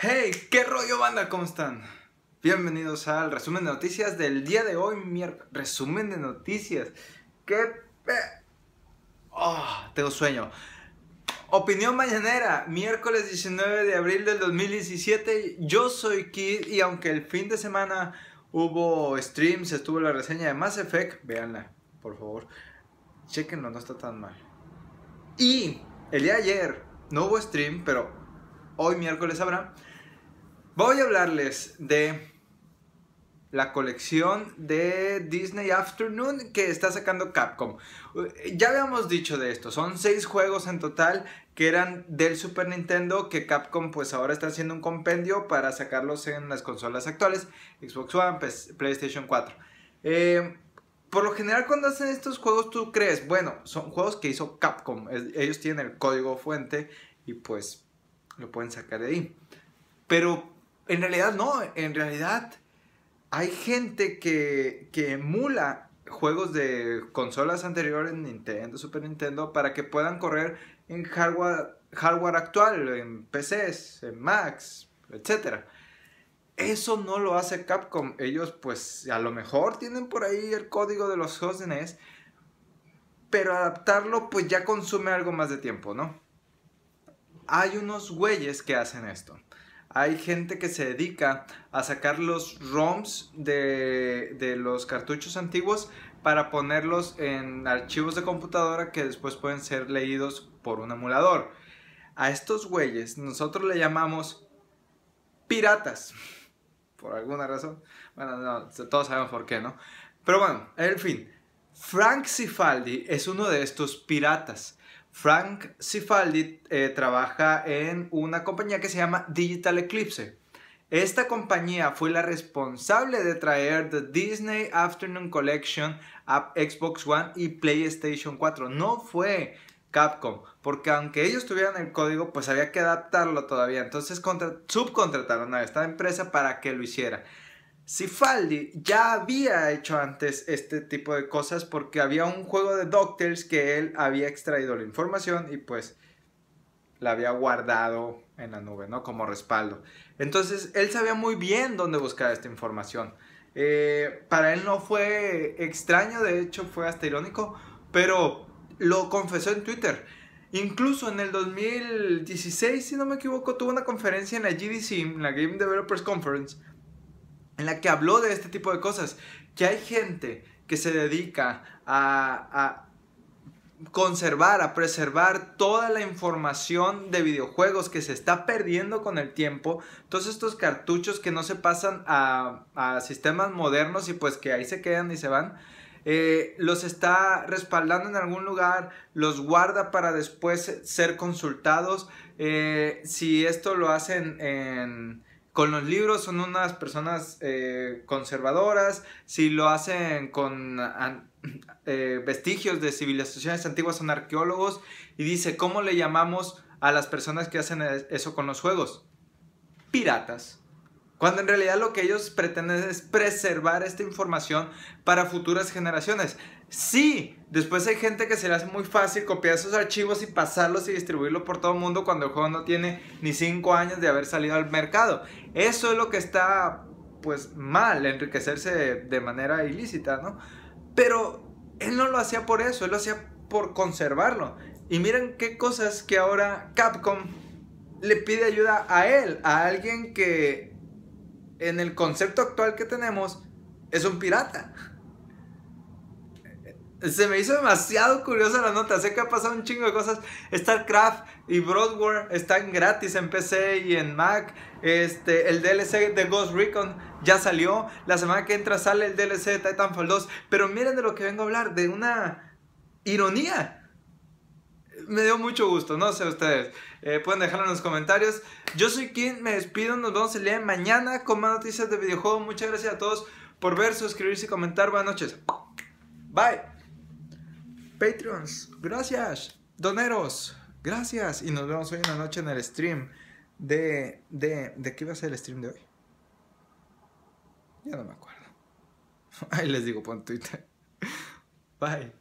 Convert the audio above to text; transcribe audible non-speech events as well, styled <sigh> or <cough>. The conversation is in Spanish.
Hey, qué rollo banda, ¿cómo están? Bienvenidos al resumen de noticias del día de hoy, miércoles. Resumen de noticias. Qué pe... Oh, tengo sueño. Opinión mañanera, miércoles 19 de abril del 2017. Yo soy Kid y aunque el fin de semana hubo streams, estuvo la reseña de Mass Effect, véanla, por favor. Chequenlo, no está tan mal. Y el día ayer no hubo stream, pero hoy miércoles habrá. Voy a hablarles de la colección de Disney Afternoon que está sacando Capcom. Ya habíamos dicho de esto, son seis juegos en total que eran del Super Nintendo que Capcom pues ahora está haciendo un compendio para sacarlos en las consolas actuales, Xbox One, PlayStation 4. Eh, por lo general cuando hacen estos juegos tú crees, bueno, son juegos que hizo Capcom, ellos tienen el código fuente y pues lo pueden sacar de ahí. Pero en realidad no, en realidad hay gente que, emula juegos de consolas anteriores, Nintendo, Super Nintendo, para que puedan correr en hardware, hardware actual, en PCs, en Macs, etc. Eso no lo hace Capcom. Ellos pues a lo mejor tienen por ahí el código de los juegos de NES, pero adaptarlo pues ya consume algo más de tiempo, ¿no? Hay unos güeyes que hacen esto hay gente que se dedica a sacar los ROMs de, los cartuchos antiguos para ponerlos en archivos de computadora que después pueden ser leídos por un emulador. A estos güeyes nosotros le llamamos piratas. <laughs> Por alguna razón. Bueno, todos sabemos por qué, ¿no? Pero bueno, en fin. Frank Sifaldi es uno de estos piratas. Frank Cifaldi eh, trabaja en una compañía que se llama Digital Eclipse. Esta compañía fue la responsable de traer The Disney Afternoon Collection a Xbox One y PlayStation 4. No fue Capcom, porque aunque ellos tuvieran el código, pues había que adaptarlo todavía. Entonces subcontrataron a esta empresa para que lo hiciera. ...Sifaldi ya había hecho antes este tipo de cosas porque había un juego de Doctors que él había extraído la información y pues la había guardado en la nube, ¿no? Como respaldo. Entonces, él sabía muy bien dónde buscar esta información. Eh, para él no fue extraño, de hecho fue hasta irónico, pero lo confesó en Twitter. Incluso en el 2016, si no me equivoco, tuvo una conferencia en la GDC, en la Game Developers Conference, en la que habló de este tipo de cosas, que hay gente que se dedica a, conservar, a preservar toda la información de videojuegos que se está perdiendo con el tiempo, todos estos cartuchos que no se pasan a, sistemas modernos y pues que ahí se quedan y se van. Eh, los está respaldando en algún lugar, los guarda para después ser consultados. Eh, si esto lo hacen en, con los libros son unas personas eh, conservadoras, si lo hacen con eh, vestigios de civilizaciones antiguas son arqueólogos y dice, ¿cómo le llamamos a las personas que hacen e-, eso con los juegos? Piratas. Cuando en realidad lo que ellos pretenden es preservar esta información para futuras generaciones. Sí, después hay gente que se le hace muy fácil copiar esos archivos y pasarlos y distribuirlo por todo el mundo cuando el juego no tiene ni 5 años de haber salido al mercado. Eso es lo que está pues mal, enriquecerse de manera ilícita, ¿no? Pero él no lo hacía por eso, él lo hacía por conservarlo. Y miren qué cosas que ahora Capcom le pide ayuda a él, a alguien que en el concepto actual que tenemos, es un pirata. Se me hizo demasiado curiosa la nota. Sé que ha pasado un chingo de cosas. StarCraft y Broadware están gratis en PC y en Mac. Este, el DLC de Ghost Recon ya salió. La semana que entra sale el DLC de Titanfall 2. Pero miren de lo que vengo a hablar, de una ironía me dio mucho gusto, no sé ustedes. Eh, pueden dejarlo en los comentarios. Yo soy Kim, me despido, nos vemos el día de mañana con más noticias de videojuego. Muchas gracias a todos por ver, suscribirse y comentar. Buenas noches. Bye. Patreons, gracias. Doneros, gracias. Y nos vemos hoy en la noche en el stream de... ¿De, de qué va a ser el stream de hoy? Ya no me acuerdo. <laughs> Ahí les digo por Twitter. <laughs> Bye.